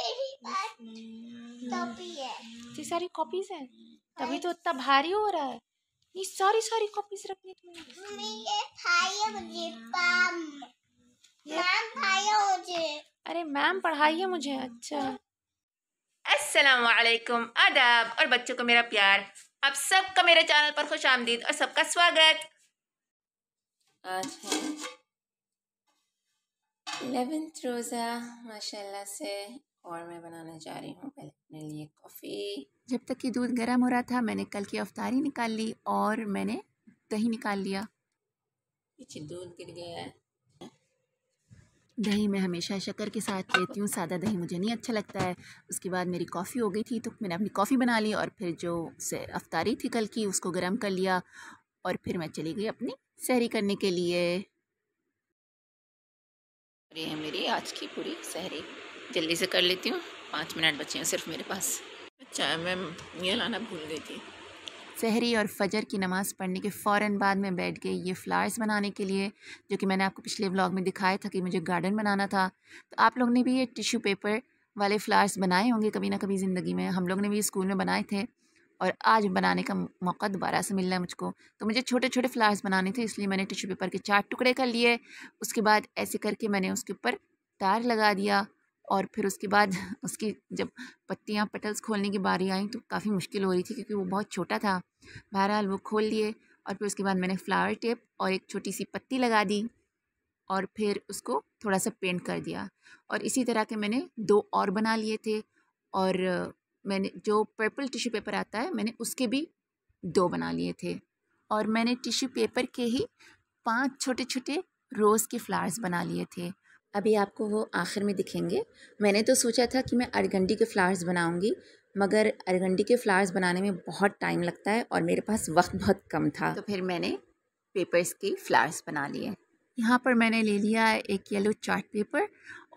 है ये सारी कॉपीज है तभी तो इतना भारी हो रहा है ये सारी सारी कॉपीज रखनी तुम्हें ये फाइल मुझे मैम फाइल मुझे अरे मैम पढ़ाइए मुझे अच्छा अस्सलाम वालेकुम आदाब और बच्चों को मेरा प्यार आप सबका मेरे चैनल पर खुश आमदीद और सबका स्वागत आज है इलेवेंथ रोज़ा माशाल्लाह से और मैं बनाने जा रही हूँ पहले अपने लिए कॉफ़ी जब तक कि दूध गर्म हो रहा था मैंने कल की अफ्तारी निकाल ली और मैंने दही निकाल लिया पीछे दूध गिर गया है दही मैं हमेशा शक्कर के साथ लेती हूँ सादा दही मुझे नहीं अच्छा लगता है उसके बाद मेरी कॉफ़ी हो गई थी तो मैंने अपनी कॉफ़ी बना ली और फिर जो से अफ्तारी थी कल की उसको गर्म कर लिया और फिर मैं चली गई अपनी सहरी करने के लिए ये है मेरी आज की पूरी सहरी जल्दी से कर लेती हूँ पाँच मिनट बचे हैं सिर्फ मेरे पास अच्छा मैं ये लाना भूल गई थी सहरी और फजर की नमाज़ पढ़ने के फ़ौर बाद में बैठ गई ये फ्लावर्स बनाने के लिए जो कि मैंने आपको पिछले व्लॉग में दिखाया था कि मुझे गार्डन बनाना था तो आप लोग ने भी ये टिश्यू पेपर वाले फ्लावर्स बनाए होंगे कभी ना कभी ज़िंदगी में हम लोग ने भी स्कूल में बनाए थे और आज बनाने का मौका दोबारा से मिलना है मुझको तो मुझे छोटे छोटे फ्लावर्स बनाने थे इसलिए मैंने टिशू पेपर के चार टुकड़े कर लिए उसके बाद ऐसे करके मैंने उसके ऊपर तार लगा दिया और फिर उसके बाद उसकी जब पत्तियाँ पेटल्स खोलने की बारी आई तो काफ़ी मुश्किल हो रही थी क्योंकि वो बहुत छोटा था बहरहाल वो खोल लिए और फिर उसके बाद मैंने फ्लावर टेप और एक छोटी सी पत्ती लगा दी और फिर उसको थोड़ा सा पेंट कर दिया और इसी तरह के मैंने दो और बना लिए थे और मैंने जो पर्पल टिश्यू पेपर आता है मैंने उसके भी दो बना लिए थे और मैंने टिश्यू पेपर के ही पांच छोटे छोटे रोज़ के फ्लावर्स बना लिए थे अभी आपको वो आखिर में दिखेंगे मैंने तो सोचा था कि मैं अरगंडी के फ़्लावर्स बनाऊंगी मगर अरगंडी के फ़्लावर्स बनाने में बहुत टाइम लगता है और मेरे पास वक्त बहुत कम था तो फिर मैंने पेपर्स के फ़्लावर्स बना लिए यहाँ पर मैंने ले लिया है एक येलो चार्ट पेपर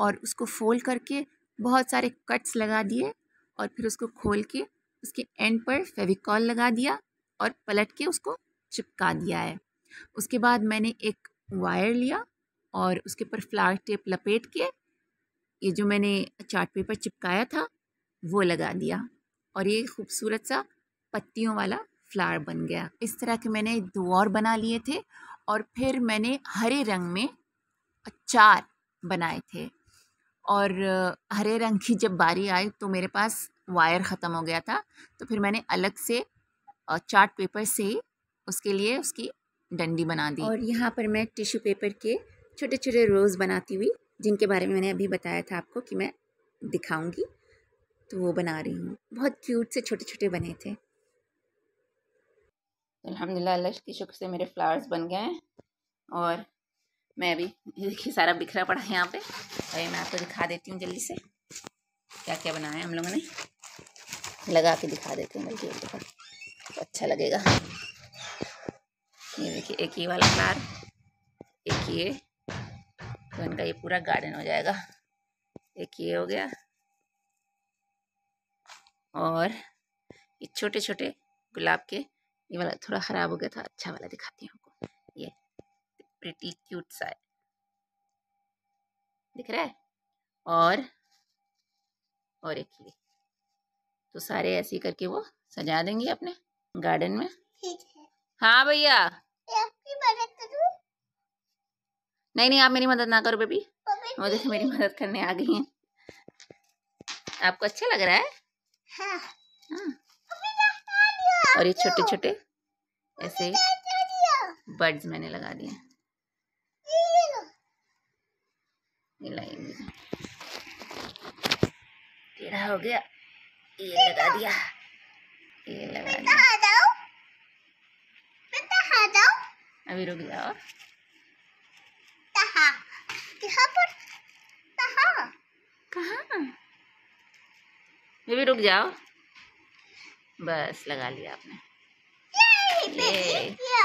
और उसको फोल्ड करके बहुत सारे कट्स लगा दिए और फिर उसको खोल के उसके एंड पर फेविकॉल लगा दिया और पलट के उसको चिपका दिया है उसके बाद मैंने एक वायर लिया और उसके ऊपर फ्लावर टेप लपेट के ये जो मैंने चार्ट पेपर चिपकाया था वो लगा दिया और ये खूबसूरत सा पत्तियों वाला फ्लावर बन गया इस तरह के मैंने दो और बना लिए थे और फिर मैंने हरे रंग में चार बनाए थे और हरे रंग की जब बारी आई तो मेरे पास वायर ख़त्म हो गया था तो फिर मैंने अलग से चार्ट पेपर से उसके लिए उसकी डंडी बना दी और यहाँ पर मैं टिश्यू पेपर के छोटे छोटे रोज़ बनाती हुई जिनके बारे में मैंने अभी बताया था आपको कि मैं दिखाऊंगी तो वो बना रही हूँ बहुत क्यूट से छोटे छोटे बने थे अल्हम्दुलिल्लाह अल्लाह के शुक्र से मेरे फ्लावर्स बन गए हैं और मैं अभी देखिए सारा बिखरा पड़ा है यहाँ पे और ये मैं आपको दिखा देती हूँ जल्दी से क्या क्या बनाया हम लोगों ने लगा के दिखा देते हैं बल्कि तो अच्छा लगेगा ये देखिए एक ही वाला फ्लार एक ये तो इनका ये पूरा गार्डन हो जाएगा एक ये हो गया और ये छोटे छोटे गुलाब के ये वाला थोड़ा ख़राब हो गया था अच्छा वाला दिखाती हूँ ये प्रिटी क्यूट सा है दिख रहा है और और एक ये तो सारे ऐसे करके वो सजा देंगे अपने गार्डन में ठीक है हाँ भैया नहीं नहीं आप मेरी मदद ना करो बेबी मुझे देखो मेरी मदद करने आ गई हैं आपको अच्छा लग रहा है हाँ। हाँ। और ये छोटे छोटे ऐसे बर्ड्स मैंने लगा दिए टेढ़ा हो गया ये लगा दिया ये लगा दिया अभी रुक जाओ यहाँ पर कहाँ कहाँ ये भी रुक जाओ बस लगा लिया आपने ये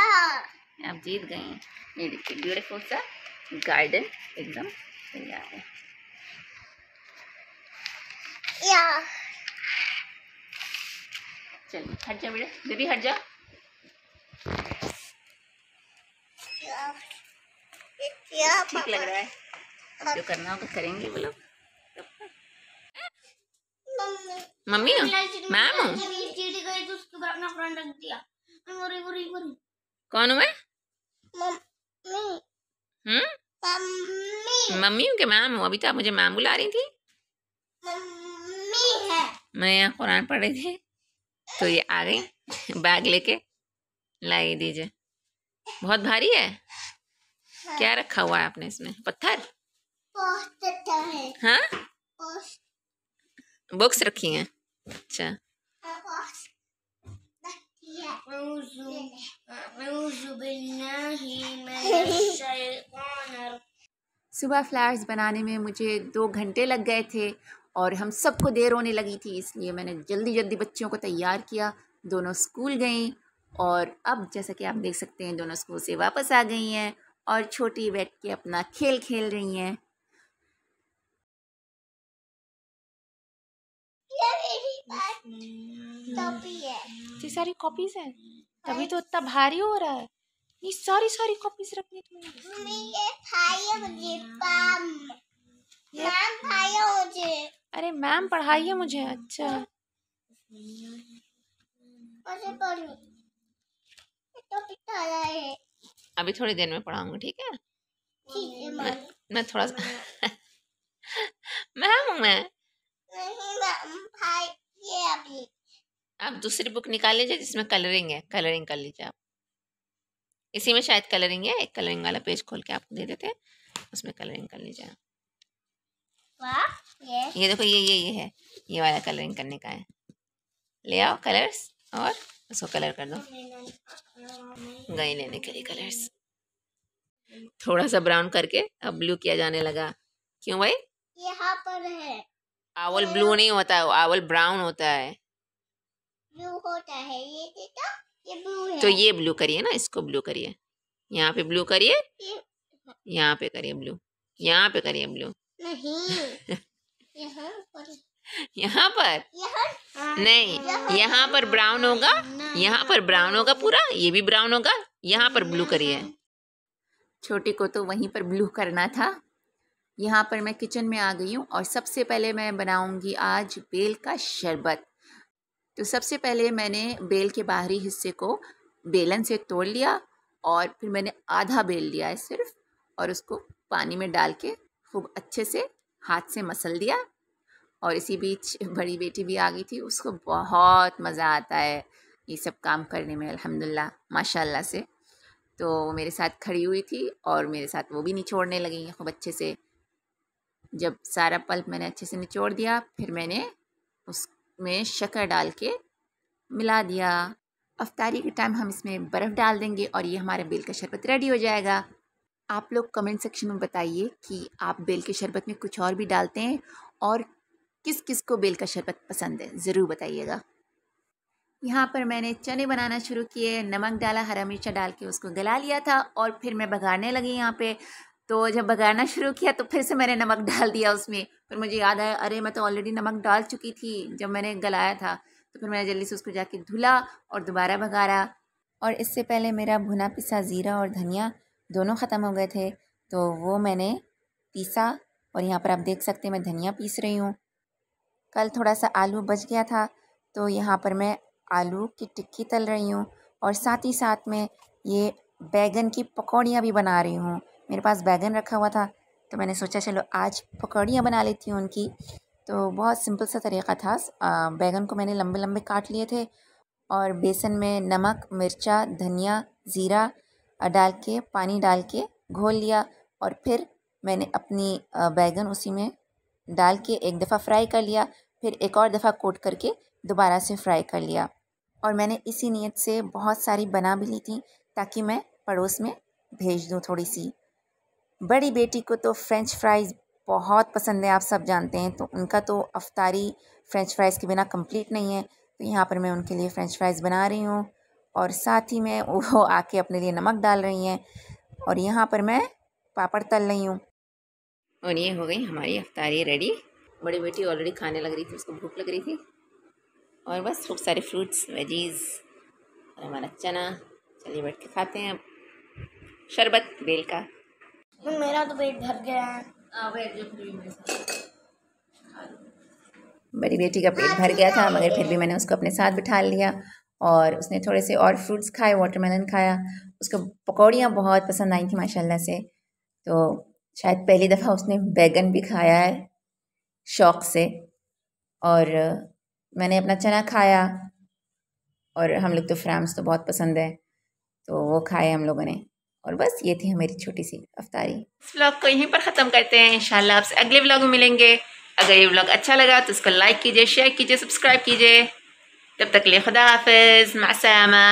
आप जीत गए हैं ये देखिए ब्यूटीफुल सा गार्डन एकदम तैयार है या चलिए हट जा बेटा बेबी हट जाओ ठीक लग रहा है जो करना होगा करेंगे बोलो मम्मी मैम तो कौन हुए मम्मी हूँ हम्म? मैम हूँ अभी तो आप मुझे मैम बुला रही थी मैं यहाँ कुरान पढ़ रही थी तो ये आ गई बैग लेके लाई दीजिए बहुत भारी है क्या रखा हुआ है आपने इसमें पत्थर तो हाँ बुक्स रखी हैं अच्छा हाँ, सुबह फ्लावर्स बनाने में मुझे दो घंटे लग गए थे और हम सबको देर होने लगी थी इसलिए मैंने जल्दी जल्दी बच्चियों को तैयार किया दोनों स्कूल गई और अब जैसा कि आप देख सकते हैं दोनों स्कूल से वापस आ गई हैं और छोटी बैठ के अपना खेल खेल रही हैं ये सारी कॉपीज है तभी तो हाँ। इतना भारी हो रहा है ये सारी सारी कॉपीज रखनी तुम्हें अरे मैम पढ़ाइए मुझे अच्छा अभी थोड़ी देर में पढ़ाऊंगा ठीक है मैं, मैं थोड़ा सा मैम हूँ मैं भाई ये अभी आप दूसरी बुक निकाल लीजिए जिसमें कलरिंग है कलरिंग कर लीजिए आप इसी में शायद कलरिंग है एक कलरिंग वाला पेज खोल के आपको दे देते हैं उसमें कलरिंग कर लीजिए ये देखो ये ये ये है ये वाला कलरिंग करने का है ले आओ कलर्स और उसको कलर कर दो गए लेने के लिए कलर्स थोड़ा सा ब्राउन करके अब ब्लू किया जाने लगा क्यों भाई यहाँ पर है आवल ब्लू नहीं होता है आवल ब्राउन होता है ब्लू होता है ये तो, तो, ये ब्लू है तो ये ब्लू करिए ना इसको ब्लू करिए यहाँ पे ब्लू करिए यहाँ पे करिए ब्लू यहाँ पे करिए ब्लू नहीं यहाँ पर यहाँ पर हाँ, नहीं यहाँ पर ब्राउन होगा यहाँ पर ब्राउन होगा पूरा ये भी ब्राउन होगा यहाँ पर ब्लू करिए छोटी को तो वहीं पर ब्लू करना था यहाँ पर मैं किचन में आ गई हूँ और सबसे पहले मैं बनाऊँगी आज बेल का शरबत तो सबसे पहले मैंने बेल के बाहरी हिस्से को बेलन से तोड़ लिया और फिर मैंने आधा बेल लिया है सिर्फ और उसको पानी में डाल के खूब अच्छे से हाथ से मसल दिया और इसी बीच बड़ी बेटी भी आ गई थी उसको बहुत मज़ा आता है ये सब काम करने में अल्हम्दुलिल्लाह माशाल्लाह से तो मेरे साथ खड़ी हुई थी और मेरे साथ वो भी नहीं छोड़ने लगी खूब अच्छे से जब सारा पल्प मैंने अच्छे से निचोड़ दिया फिर मैंने उसमें शक्कर डाल के मिला दिया अफ्तारी के टाइम हम इसमें बर्फ़ डाल देंगे और ये हमारा बेल का शरबत रेडी हो जाएगा आप लोग कमेंट सेक्शन में बताइए कि आप बेल के शरबत में कुछ और भी डालते हैं और किस किस को बेल का शरबत पसंद है ज़रूर बताइएगा यहाँ पर मैंने चने बनाना शुरू किए नमक डाला हरा मिर्चा डाल के उसको गला लिया था और फिर मैं भगाने लगी यहाँ पे तो जब भगाना शुरू किया तो फिर से मैंने नमक डाल दिया उसमें फिर मुझे याद आया अरे मैं तो ऑलरेडी नमक डाल चुकी थी जब मैंने गलाया था तो फिर मैंने जल्दी से उसको जाके धुला और दोबारा भगारा और इससे पहले मेरा भुना पिसा ज़ीरा और धनिया दोनों ख़त्म हो गए थे तो वो मैंने पीसा और यहाँ पर आप देख सकते हैं मैं धनिया पीस रही हूँ कल थोड़ा सा आलू बच गया था तो यहाँ पर मैं आलू की टिक्की तल रही हूँ और साथ ही साथ में ये बैगन की पकौड़ियाँ भी बना रही हूँ मेरे पास बैगन रखा हुआ था तो मैंने सोचा चलो आज पकौड़ियाँ बना लेती हूँ उनकी तो बहुत सिंपल सा तरीका था बैगन को मैंने लंबे लंबे काट लिए थे और बेसन में नमक मिर्चा धनिया ज़ीरा डाल के पानी डाल के घोल लिया और फिर मैंने अपनी बैगन उसी में डाल के एक दफ़ा फ्राई कर लिया फिर एक और दफ़ा कोट करके दोबारा से फ्राई कर लिया और मैंने इसी नीयत से बहुत सारी बना भी ली थी ताकि मैं पड़ोस में भेज दूँ थोड़ी सी बड़ी बेटी को तो फ़्रेंच फ़्राइज़ बहुत पसंद है आप सब जानते हैं तो उनका तो अफ्तारी फ़्रेंच फ़्राइज़ के बिना कंप्लीट नहीं है तो यहाँ पर मैं उनके लिए फ़्रेंच फ़्राइज़ बना रही हूँ और साथ ही में वो आके अपने लिए नमक डाल रही हैं और यहाँ पर मैं पापड़ तल रही हूँ और ये हो गई हमारी अफ्तारी रेडी बड़ी बेटी ऑलरेडी खाने लग रही थी उसको भूख लग रही थी और बस खूब सारे फ्रूट्स वेजीज़ और हमारा चना चलिए बैठ के खाते हैं अब शरबत बेल का मेरा तो पेट भर गया है बड़ी हाँ, बेटी का पेट भर गया था मगर फिर भी मैंने उसको अपने साथ बिठा लिया और उसने थोड़े से और फ्रूट्स खाए वाटरमेलन खाया उसको पकौड़ियाँ बहुत पसंद आई थी माशाल्लाह से तो शायद पहली दफ़ा उसने बैगन भी खाया है शौक़ से और मैंने अपना चना खाया और हम लोग तो फ्राम्स तो बहुत पसंद है तो वो खाए हम लोगों ने और बस ये थी हमारी छोटी सी अफ्तारी इस ब्लॉग को यहीं पर ख़त्म करते हैं इंशाल्लाह आपसे अगले ब्लॉग में मिलेंगे अगर ये ब्लॉग अच्छा लगा तो उसको लाइक कीजिए शेयर कीजिए सब्सक्राइब कीजिए तब तक लिए खुदा हाफिज़ मासामा